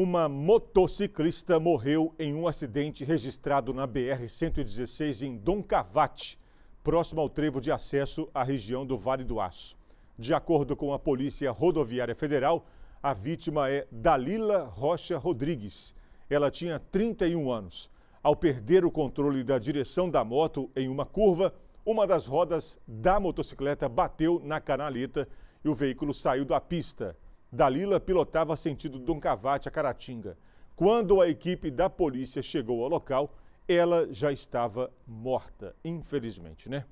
Uma motociclista morreu em um acidente registrado na BR-116 em Dom Cavate, próximo ao trevo de acesso à região do Vale do Aço. De acordo com a Polícia Rodoviária Federal, a vítima é Dalila Rocha Rodrigues. Ela tinha 31 anos. Ao perder o controle da direção da moto em uma curva, uma das rodas da motocicleta bateu na canaleta e o veículo saiu da pista. Dalila pilotava sentido Cavate a Caratinga. Quando a equipe da polícia chegou ao local, ela já estava morta, infelizmente, né?